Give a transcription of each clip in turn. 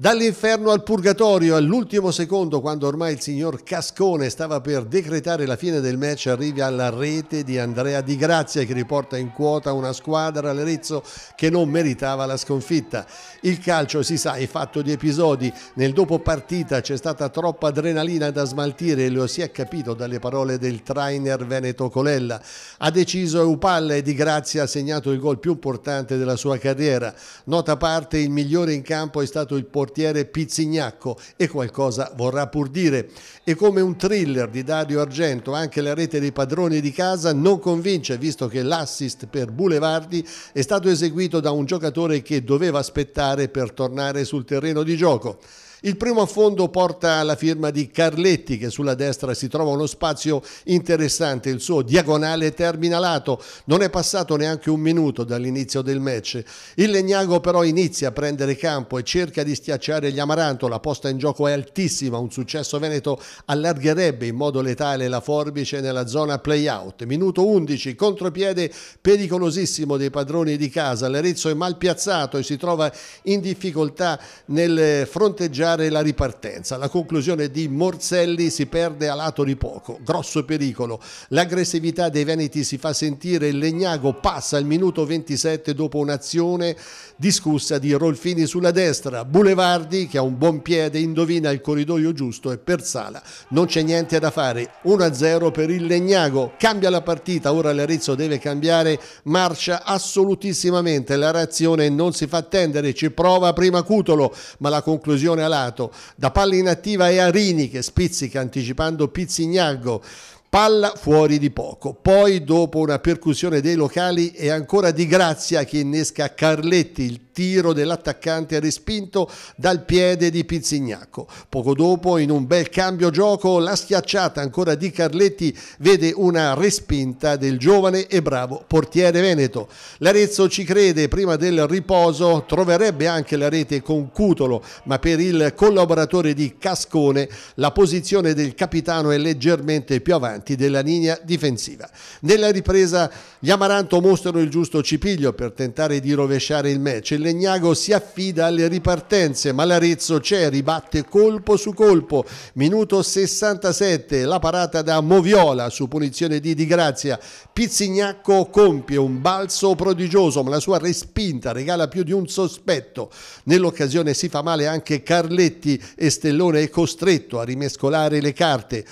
Dall'inferno al purgatorio, all'ultimo secondo, quando ormai il signor Cascone stava per decretare la fine del match, arrivi alla rete di Andrea Di Grazia che riporta in quota una squadra all'Arezzo che non meritava la sconfitta. Il calcio, si sa, è fatto di episodi. Nel dopo partita c'è stata troppa adrenalina da smaltire e lo si è capito dalle parole del trainer Veneto Colella. Ha deciso Eupalla e Di Grazia ha segnato il gol più importante della sua carriera. Nota parte, il migliore in campo è stato il portiere portiere Pizzignacco e qualcosa vorrà pur dire. E come un thriller di Dario Argento, anche la rete dei padroni di casa non convince, visto che l'assist per Boulevardi è stato eseguito da un giocatore che doveva aspettare per tornare sul terreno di gioco. Il primo a fondo porta la firma di Carletti che sulla destra si trova uno spazio interessante, il suo diagonale termina lato, Non è passato neanche un minuto dall'inizio del match. Il Legnago però inizia a prendere campo e cerca di schiacciare gli Amaranto. La posta in gioco è altissima, un successo veneto allargherebbe in modo letale la forbice nella zona playout. Minuto 11, contropiede pericolosissimo dei padroni di casa. L'Arezzo è mal piazzato e si trova in difficoltà nel fronteggiare bloccare la ripartenza. La conclusione di Morzelli si perde a lato di poco, grosso pericolo. L'aggressività dei Veneti si fa sentire, il Legnago passa al minuto 27 dopo un'azione discussa di Rolfini sulla destra. Bulevardi, che ha un buon piede, indovina il corridoio giusto e per Sala. Non c'è niente da fare, 1-0 per il Legnago. Cambia la partita, ora l'Arezzo deve cambiare marcia assolutissimamente, la reazione non si fa attendere, ci prova prima Cutolo, ma la conclusione alla Cioccolato, da palla inattiva e Arini che spizzica anticipando Pizzignaggo, palla fuori di poco. Poi dopo una percussione dei locali è ancora di Grazia che innesca Carletti, il tiro dell'attaccante respinto dal piede di Pizzignacco. Poco dopo, in un bel cambio gioco, la schiacciata ancora di Carletti vede una respinta del giovane e bravo portiere veneto. L'Arezzo ci crede, prima del riposo troverebbe anche la rete con Cutolo, ma per il collaboratore di Cascone la posizione del capitano è leggermente più avanti della linea difensiva. Nella ripresa gli Amaranto mostrano il giusto cipiglio per tentare di rovesciare il match Legnago si affida alle ripartenze, ma l'Arezzo c'è, ribatte colpo su colpo. Minuto 67, la parata da Moviola su punizione di Di Grazia. Pizzignacco compie un balzo prodigioso, ma la sua respinta regala più di un sospetto. Nell'occasione si fa male anche Carletti e Stellone è costretto a rimescolare le carte.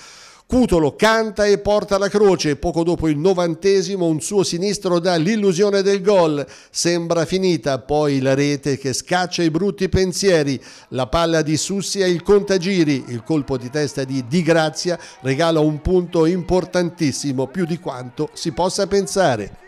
Cutolo canta e porta la croce, poco dopo il novantesimo un suo sinistro dà l'illusione del gol, sembra finita, poi la rete che scaccia i brutti pensieri, la palla di Sussi e il contagiri, il colpo di testa di Di Grazia regala un punto importantissimo più di quanto si possa pensare.